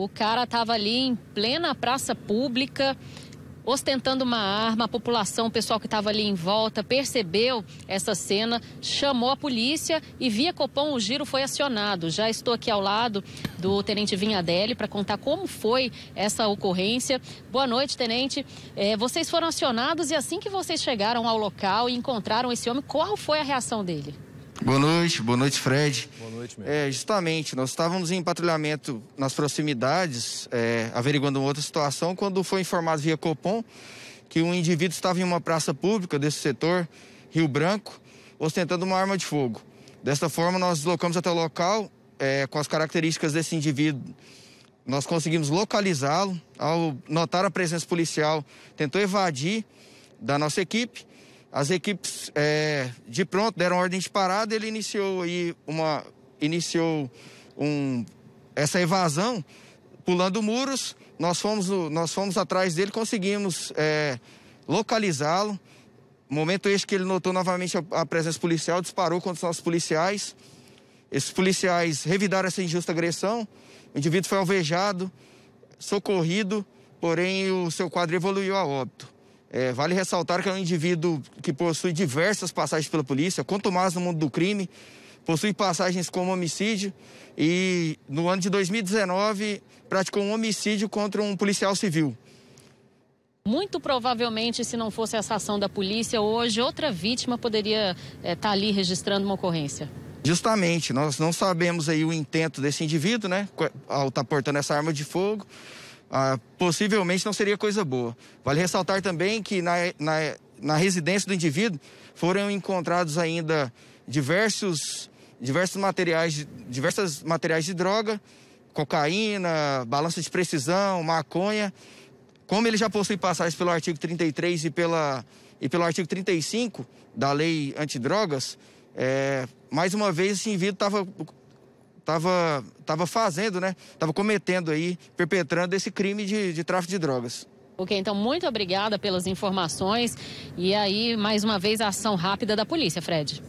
O cara estava ali em plena praça pública, ostentando uma arma. A população, o pessoal que estava ali em volta, percebeu essa cena, chamou a polícia e via Copom o giro foi acionado. Já estou aqui ao lado do Tenente Vinhadelli para contar como foi essa ocorrência. Boa noite, Tenente. É, vocês foram acionados e assim que vocês chegaram ao local e encontraram esse homem, qual foi a reação dele? Boa noite, boa noite, Fred. Boa noite, meu. É, justamente, nós estávamos em patrulhamento nas proximidades, é, averiguando uma outra situação, quando foi informado via Copom que um indivíduo estava em uma praça pública desse setor, Rio Branco, ostentando uma arma de fogo. Desta forma, nós deslocamos até o local, é, com as características desse indivíduo, nós conseguimos localizá-lo. Ao notar a presença policial, tentou evadir da nossa equipe as equipes é, de pronto deram ordem de parada, ele iniciou aí uma iniciou um, essa evasão pulando muros. Nós fomos, nós fomos atrás dele, conseguimos é, localizá-lo. Momento este que ele notou novamente a, a presença policial, disparou contra os nossos policiais. Esses policiais revidaram essa injusta agressão. O indivíduo foi alvejado, socorrido, porém o seu quadro evoluiu a óbito. É, vale ressaltar que é um indivíduo que possui diversas passagens pela polícia, quanto mais no mundo do crime, possui passagens como homicídio e no ano de 2019 praticou um homicídio contra um policial civil. Muito provavelmente, se não fosse essa ação da polícia, hoje outra vítima poderia estar é, tá ali registrando uma ocorrência. Justamente, nós não sabemos aí o intento desse indivíduo, né, ao estar tá portando essa arma de fogo ah, possivelmente não seria coisa boa. Vale ressaltar também que na, na, na residência do indivíduo foram encontrados ainda diversos, diversos materiais, diversas materiais de droga, cocaína, balança de precisão, maconha. Como ele já possui passagens pelo artigo 33 e, pela, e pelo artigo 35 da lei antidrogas, é, mais uma vez esse indivíduo estava estava tava fazendo, né? Estava cometendo aí, perpetrando esse crime de, de tráfico de drogas. Ok, então muito obrigada pelas informações e aí mais uma vez a ação rápida da polícia, Fred.